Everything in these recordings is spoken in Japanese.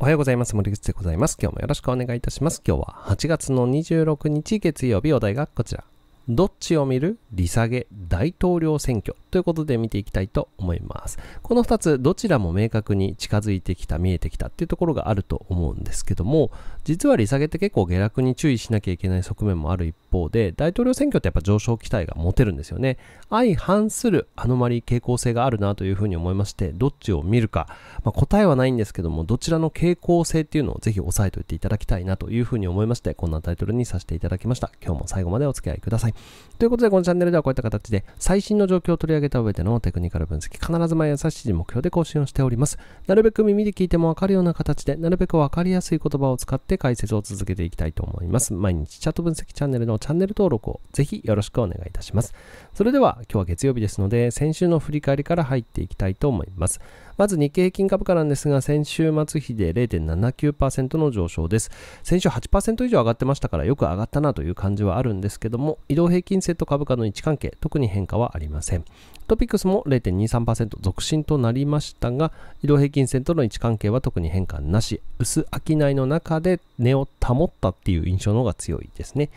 おはようございます。森口でございます。今日もよろしくお願いいたします。今日は8月の26日月曜日お題がこちら。どっちを見る利下げ大統領選挙ということで見ていきたいと思います。この2つ、どちらも明確に近づいてきた、見えてきたっていうところがあると思うんですけども、実は利下げって結構下落に注意しなきゃいけない側面もある一方で、大統領選挙ってやっぱ上昇期待が持てるんですよね。相反するアノマリ傾向性があるなというふうに思いまして、どっちを見るか、まあ、答えはないんですけども、どちらの傾向性っていうのをぜひ押さえておいていただきたいなというふうに思いまして、こんなタイトルにさせていただきました。今日も最後までお付き合いください。ということで、このチャンネルではこういった形で最新の状況を取り上げ上げた上でのテクニカル分析、必ず毎朝7時目標で更新をしております。なるべく耳で聞いてもわかるような形で、なるべくわかりやすい言葉を使って解説を続けていきたいと思います。毎日チャット分析チャンネルのチャンネル登録をぜひよろしくお願いいたします。それでは今日は月曜日ですので、先週の振り返りから入っていきたいと思います。まず日経平均株価なんですが、先週末比で0.79%の上昇です。先週8%以上上がってましたから、よく上がったなという感じはあるんですけども、移動平均セット株価の位置関係、特に変化はありません。トピックスも0.23%続伸となりましたが、移動平均線との位置関係は特に変化なし、薄商いの中で値を保ったっていう印象の方が強いですね。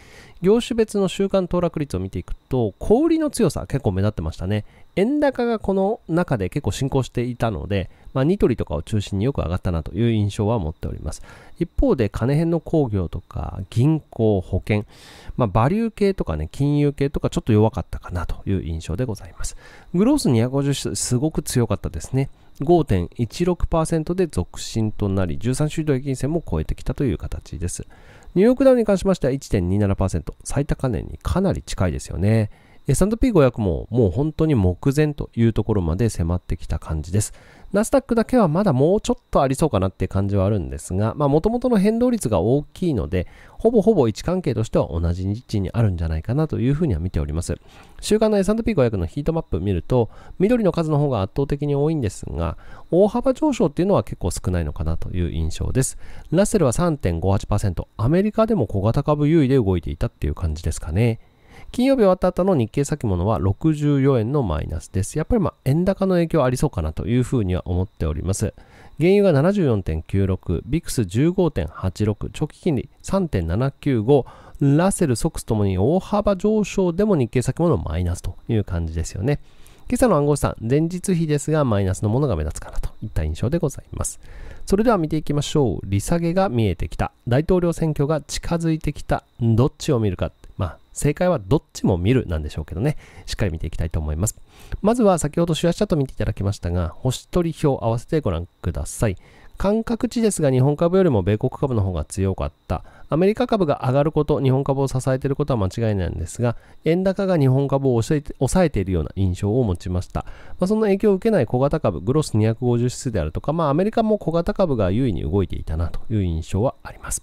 業種別の週間騰落率を見ていくと、小売りの強さ結構目立ってましたね。円高がこの中で結構進行していたので、まあ、ニトリとかを中心によく上がったなという印象は持っております。一方で、金編の工業とか、銀行、保険、まあ、バリュー系とかね、金融系とかちょっと弱かったかなという印象でございます。グロース250すごく強かったですね。5.16%で続伸となり、13週移動平均線も超えてきたという形です。ニューヨークダウンに関しましては1.27%、最高値にかなり近いですよね。S&P500 ももう本当に目前というところまで迫ってきた感じです。ナスダックだけはまだもうちょっとありそうかなって感じはあるんですが、まあ元々の変動率が大きいので、ほぼほぼ位置関係としては同じ位置にあるんじゃないかなというふうには見ております。週間の S&P500 のヒートマップ見ると、緑の数の方が圧倒的に多いんですが、大幅上昇っていうのは結構少ないのかなという印象です。ラッセルは3.58%、アメリカでも小型株優位で動いていたっていう感じですかね。金曜日終わった後の日経先物は64円のマイナスです。やっぱりま円高の影響ありそうかなというふうには思っております。原油が74.96、ビクス1 5 8 6長期金利3.795、ラセル、ソックスともに大幅上昇でも日経先物マイナスという感じですよね。今朝の暗号資産、前日比ですが、マイナスのものが目立つかなといった印象でございます。それでは見ていきましょう。利下げが見えてきた。大統領選挙が近づいてきた。どっちを見るか正解はどっちも見るなんでしょうけどね、しっかり見ていきたいと思います。まずは先ほど主役者ャト見ていただきましたが、星取り表合わせてご覧ください。感覚値ですが日本株よりも米国株の方が強かった。アメリカ株が上がること、日本株を支えていることは間違いないんですが、円高が日本株を抑えているような印象を持ちました。まあ、その影響を受けない小型株、グロス250指数であるとか、まあ、アメリカも小型株が優位に動いていたなという印象はあります。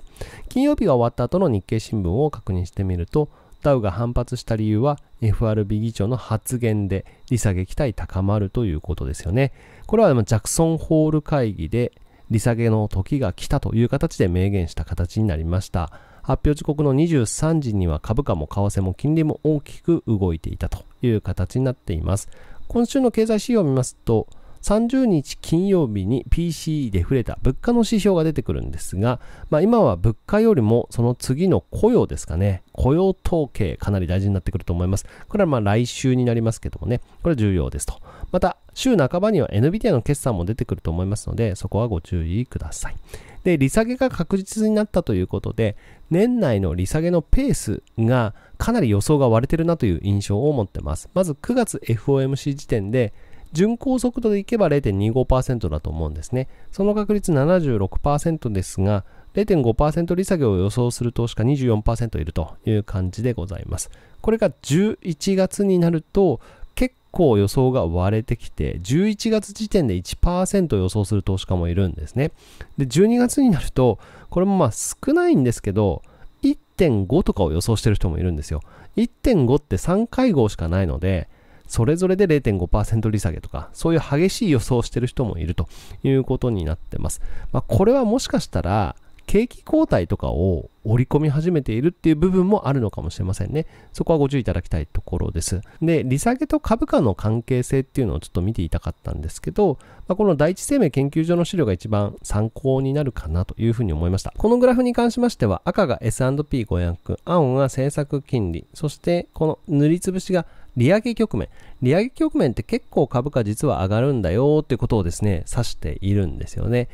金曜日が終わった後の日経新聞を確認してみると、ダウが反発した理由は FRB 議長の発言で利下げ期待高まるということですよね。これはジャクソンホール会議で利下げの時が来たという形で明言した形になりました。発表時刻の23時には株価も為替も金利も大きく動いていたという形になっています。今週の経済指標を見ますと、30日金曜日に PCE で触れた物価の指標が出てくるんですが、まあ、今は物価よりもその次の雇用ですかね雇用統計かなり大事になってくると思いますこれはまあ来週になりますけどもねこれ重要ですとまた週半ばには NVIDIA の決算も出てくると思いますのでそこはご注意くださいで利下げが確実になったということで年内の利下げのペースがかなり予想が割れてるなという印象を持ってますまず9月 FOMC 時点で巡航速度でいけば0.25%だと思うんですね。その確率76%ですが、0.5%利下げを予想する投資家24%いるという感じでございます。これが11月になると、結構予想が割れてきて、11月時点で1%予想する投資家もいるんですね。で、12月になると、これもまあ少ないんですけど、1.5とかを予想してる人もいるんですよ。1.5って3回合しかないので、それぞれで0.5%利下げとか、そういう激しい予想をしてる人もいるということになってます。まあ、これはもしかしたら、景気後退とかを織り込み始めているっていう部分もあるのかもしれませんね。そこはご注意いただきたいところです。で、利下げと株価の関係性っていうのをちょっと見ていたかったんですけど、まあ、この第一生命研究所の資料が一番参考になるかなというふうに思いました。このグラフに関しましては、赤が S&P500、青が政策金利、そしてこの塗りつぶしが利上げ局面。利上げ局面って結構株価実は上がるんだよっていうことをですね、指しているんですよね。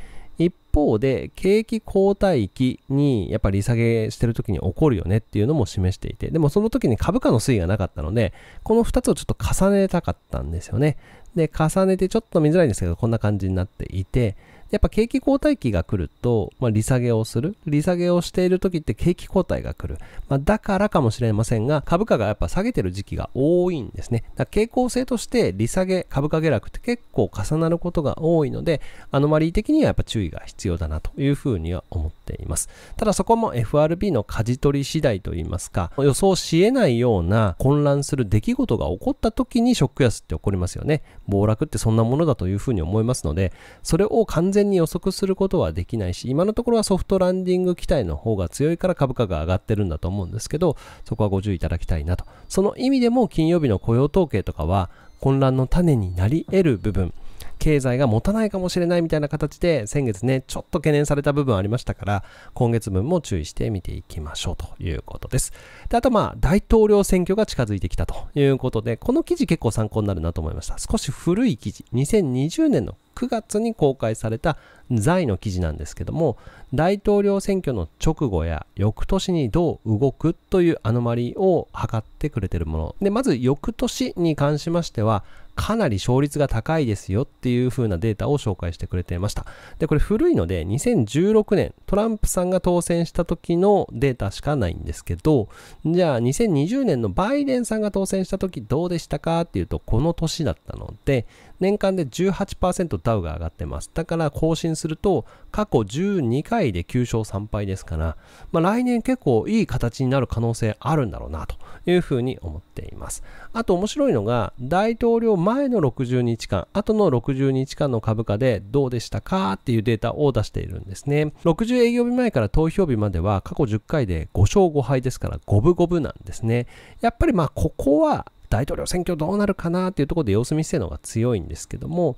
方で景気後退期にやっぱり利下げしてる時に起こるよねっていうのも示していてでもその時に株価の推移がなかったのでこの2つをちょっと重ねたかったんですよねで重ねてちょっと見づらいんですけどこんな感じになっていてやっぱ景気後退期が来ると、まあ、利下げをする。利下げをしている時って景気後退が来る。まあ、だからかもしれませんが、株価がやっぱ下げてる時期が多いんですね。だ傾向性として利下げ、株価下落って結構重なることが多いので、アノマリー的にはやっぱ注意が必要だなというふうには思っています。ただそこも FRB の舵取り次第といいますか、予想し得ないような混乱する出来事が起こった時にショック安って起こりますよね。暴落ってそんなものだというふうに思いますので、それを完全全に予測することはできないし、今のところはソフトランディング期待の方が強いから株価が上がってるんだと思うんですけど、そこはご注意いただきたいなと。その意味でも金曜日の雇用統計とかは混乱の種になり得る部分、経済が持たないかもしれないみたいな形で先月ね、ちょっと懸念された部分ありましたから、今月分も注意して見ていきましょうということです。で、あとまあ、大統領選挙が近づいてきたということで、この記事結構参考になるなと思いました。少し古い記事、2020年の9月に公開された在の記事なんですけども大統領選挙の直後や翌年にどう動くというアノマリを測ってくれてるものでまず翌年に関しましてはかなり勝率が高いですよっていう風なデータを紹介してくれていましたでこれ古いので2016年トランプさんが当選した時のデータしかないんですけどじゃあ2020年のバイデンさんが当選した時どうでしたかっていうとこの年だったので年間で18%ダウが上がってます。だから更新すると過去12回で9勝3敗ですから、まあ、来年結構いい形になる可能性あるんだろうなというふうに思っています。あと面白いのが大統領前の60日間、後の60日間の株価でどうでしたかっていうデータを出しているんですね。60営業日前から投票日までは過去10回で5勝5敗ですから五分五分なんですね。やっぱりまあここは大統領選挙どうなるかなっていうところで様子見せるのが強いんですけども、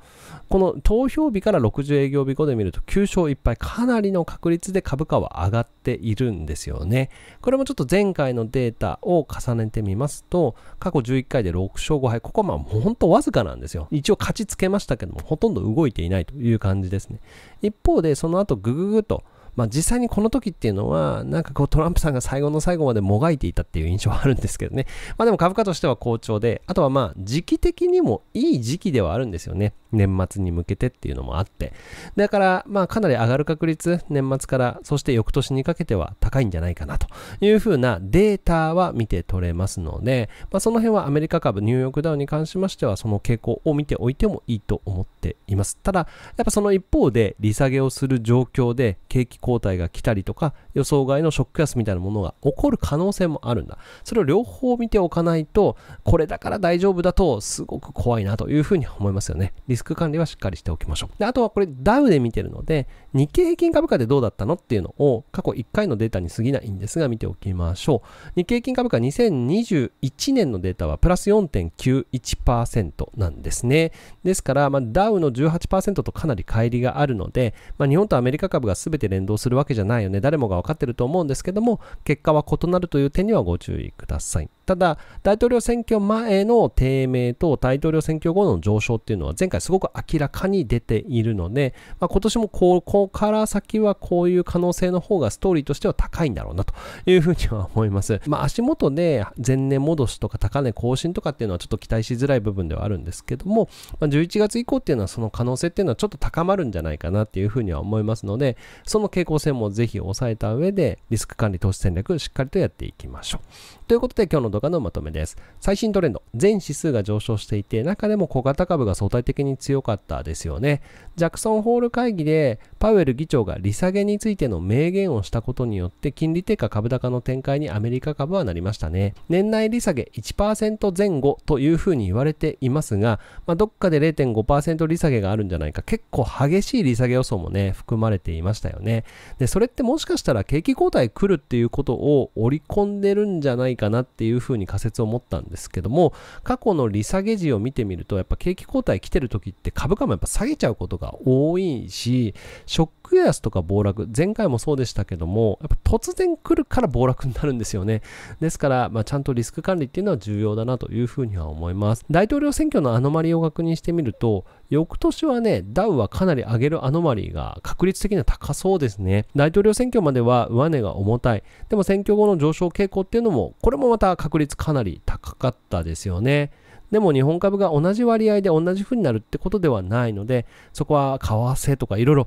この投票日から60営業日後で見ると9勝1敗、かなりの確率で株価は上がっているんですよね。これもちょっと前回のデータを重ねてみますと、過去11回で6勝5敗、ここはまあほわずかなんですよ。一応勝ちつけましたけども、ほとんど動いていないという感じですね。一方で、その後グググと、まあ、実際にこの時っていうのは、なんかこうトランプさんが最後の最後までもがいていたっていう印象はあるんですけどね。まあでも株価としては好調で、あとはまあ時期的にもいい時期ではあるんですよね。年末に向けてっていうのもあって。だから、まあかなり上がる確率、年末から、そして翌年にかけては高いんじゃないかなというふうなデータは見て取れますので、まあその辺はアメリカ株、ニューヨークダウンに関しましては、その傾向を見ておいてもいいと思っています。ただ、やっぱその一方で、利下げをする状況で、景気後退が来たりとか、予想外のショック安みたいなものが起こる可能性もあるんだ。それを両方見ておかないと、これだから大丈夫だと、すごく怖いなというふうに思いますよね。リスク管理はしっかりしておきましょう。で、あとはこれダウで見てるので、日経平均株価でどうだったのっていうのを過去1回のデータに過ぎないんですが見ておきましょう。日経平均株価2021年のデータはプラス4.91%なんですね。ですから、まあ、ダウの18%とかなり乖離があるので、まあ、日本とアメリカ株が全て連動するわけじゃないよね。誰もが分かってると思うんですけども、結果は異なるという点にはご注意ください。ただ、大統領選挙前の低迷と大統領選挙後の上昇っていうのは前回すごく明らかに出ているので、まあ、今年もここから先はこういう可能性の方がストーリーとしては高いんだろうなというふうには思います。まあ、足元で前年戻しとか高値更新とかっていうのはちょっと期待しづらい部分ではあるんですけども、まあ、11月以降っていうのはその可能性っていうのはちょっと高まるんじゃないかなっていうふうには思いますので、その傾向性もぜひ抑えた上でリスク管理投資戦略しっかりとやっていきましょう。ということで今日の動画のまとめです。最新トレンド、全指数が上昇していて、中でも小型株が相対的に強かったですよね。ジャクソンホール会議で、パウエル議長が利下げについての明言をしたことによって、金利低下株高の展開にアメリカ株はなりましたね。年内利下げ1%前後というふうに言われていますが、まあ、どっかで0.5%利下げがあるんじゃないか、結構激しい利下げ予想もね、含まれていましたよね。で、それってもしかしたら景気後退来るっていうことを織り込んでるんじゃないかなっていうふうに仮説を持ったんですけども、過去の利下げ時を見てみると、やっぱ景気後退来てる時って株価もやっぱ下げちゃうことが多いし、ショッ格安とか暴落、前回もそうでしたけども、やっぱ突然来るから暴落になるんですよね。ですから、まあ、ちゃんとリスク管理っていうのは重要だなというふうには思います。大統領選挙のアノマリを確認してみると、翌年はね、ダウはかなり上げるアノマリーが確率的には高そうですね。大統領選挙までは上値が重たい。でも選挙後の上昇傾向っていうのも、これもまた確率かなり高かったですよね。でも日本株が同じ割合で同じ風になるってことではないので、そこは為替とかいろいろ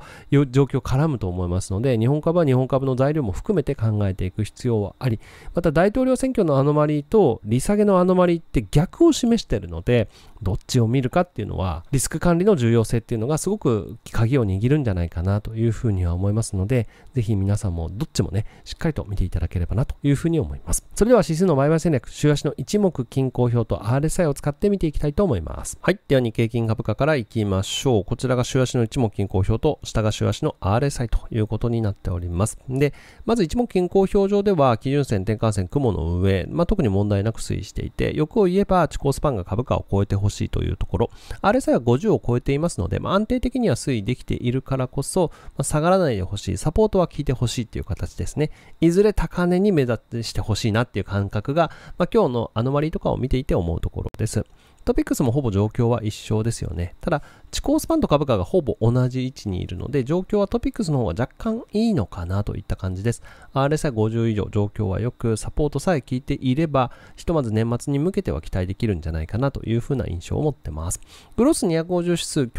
状況絡むと思いますので、日本株は日本株の材料も含めて考えていく必要はあり、また大統領選挙のアノマリーと利下げのアノマリーって逆を示しているので、どっちを見るかっていうのは、リスク管理の重要性っていうのがすごく鍵を握るんじゃないかなというふうには思いますので、ぜひ皆さんもどっちもね、しっかりと見ていただければなというふうに思います。それでは指数の売買戦略、週足の一目均衡表と RSI を使使ってみていきたいと思います。はい。では日経金株価からいきましょう。こちらが週足の一目均衡表と、下が週足の RSI ということになっております。で、まず一目均衡表上では、基準線、転換線、雲の上、まあ、特に問題なく推移していて、欲を言えば、地高スパンが株価を超えてほしいというところ、RSI は50を超えていますので、まあ、安定的には推移できているからこそ、まあ、下がらないでほしい、サポートは効いてほしいという形ですね。いずれ高値に目立ってしてほしいなっていう感覚が、まあ、今日のアノマリーとかを見ていて思うところです。concept. トピックスもほぼ状況は一緒ですよね。ただ、地高スパンと株価がほぼ同じ位置にいるので、状況はトピックスの方が若干いいのかなといった感じです。RSI50 以上、状況はよく、サポートさえ効いていれば、ひとまず年末に向けては期待できるんじゃないかなというふうな印象を持ってます。グロス250指数、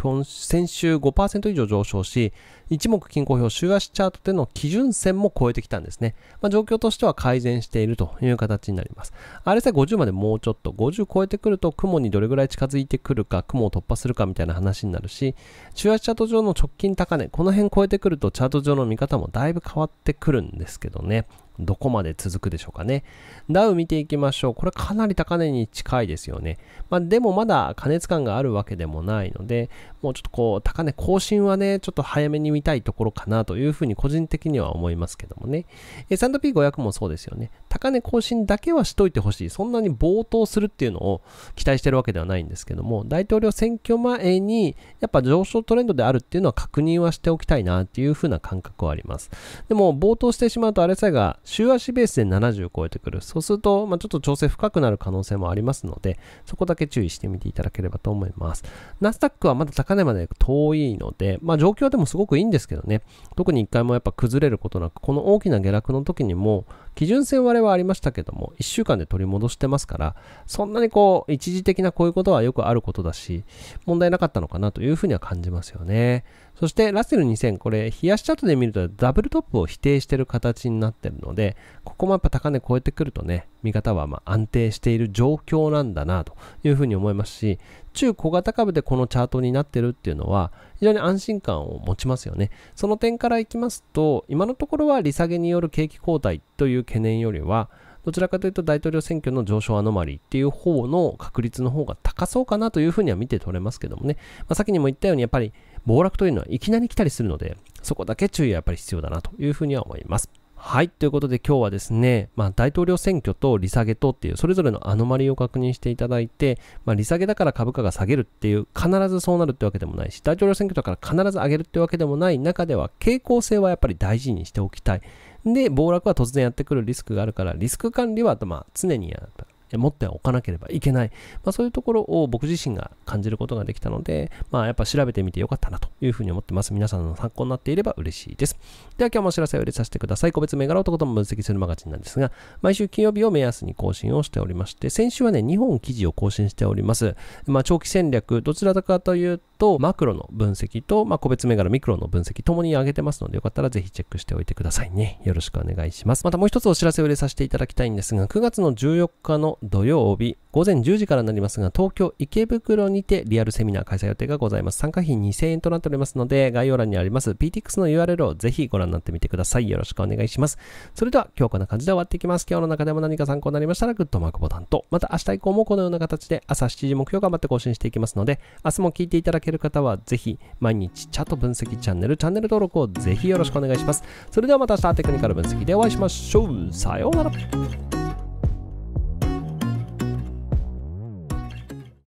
先週5%以上上昇し、一目均衡表、週足チャートでの基準線も超えてきたんですね。まあ、状況としては改善しているという形になります。RSI50 までもうちょっと、50超えてくると雲にどれぐらい近づいてくるか、雲を突破するかみたいな話になるし、中足チャート上の直近高値、この辺超えてくるとチャート上の見方もだいぶ変わってくるんですけどね。どこまで続くでしょうかね。ダウ見ていきましょう。これかなり高値に近いですよね。まあ、でもまだ過熱感があるわけでもないので、もうちょっとこう、高値更新はね、ちょっと早めに見たいところかなというふうに個人的には思いますけどもね。S&P500 もそうですよね。高値更新だけはしといてほしい。そんなに暴騰するっていうのを期待してるわけではないんですけども、大統領選挙前に、やっぱ上昇トレンドであるっていうのは確認はしておきたいなっていうふうな感覚はあります。でも、冒頭してしまうとあれさえが週足ベースで70を超えてくる。そうすると、まあ、ちょっと調整深くなる可能性もありますので、そこだけ注意してみていただければと思います。ナスダックはまだ高値まで遠いので、まあ、状況でもすごくいいんですけどね、特に1回もやっぱ崩れることなく、この大きな下落の時にも、基準線割れはありましたけども、1週間で取り戻してますから、そんなにこう、一時的なこういうことはよくあることだし、問題なかったのかなというふうには感じますよね。そしてラッセル2000、これ、冷やしチャートで見るとダブルトップを否定している形になっているので、ここもやっぱ高値超えてくるとね、見方はま安定している状況なんだなというふうに思いますし、中小型株でこのチャートになっているっていうのは、非常に安心感を持ちますよね。その点からいきますと、今のところは利下げによる景気後退という懸念よりは、どちらかというと大統領選挙の上昇アノマリーっていう方の確率の方が高そうかなというふうには見て取れますけどもね、まあ、先にも言ったようにやっぱり暴落というのはいきなり来たりするので、そこだけ注意はやっぱり必要だなというふうには思います。はい。ということで今日はですね、まあ、大統領選挙と利下げとっていうそれぞれのアノマリを確認していただいて、まあ、利下げだから株価が下げるっていう必ずそうなるってわけでもないし、大統領選挙だから必ず上げるってわけでもない中では傾向性はやっぱり大事にしておきたい。で、暴落は突然やってくるリスクがあるから、リスク管理はまあ常にやっ持っておかなければいけない、まあ、そういうところを僕自身が感じることができたので、まあ、やっぱ調べてみてよかったなというふうに思ってます。皆さんの参考になっていれば嬉しいです。では今日もお知らせを入れさせてください。個別銘柄をとことん分析するマガジンなんですが、毎週金曜日を目安に更新をしておりまして、先週はね、2本記事を更新しております。まあ、長期戦略、どちらかというと、マクロの分析と、まあ、個別銘柄、ミクロの分析、ともに上げてますので、よかったらぜひチェックしておいてくださいね。よろしくお願いします。またもう一つお知らせを入れさせていただきたいんですが、9月の14日の土曜日午前10時からになりますが、東京池袋にてリアルセミナー開催予定がございます。参加費2000円となっておりますので、概要欄にあります PTX の URL をぜひご覧になってみてください。よろしくお願いします。それでは今日こんな感じで終わっていきます。今日の中でも何か参考になりましたら、グッドマークボタンと、また明日以降もこのような形で朝7時目標頑張って更新していきますので、明日も聞いていただける方は、ぜひ毎日チャット分析チャンネル、チャンネル登録をぜひよろしくお願いします。それではまた明日テクニカル分析でお会いしましょう。さようなら。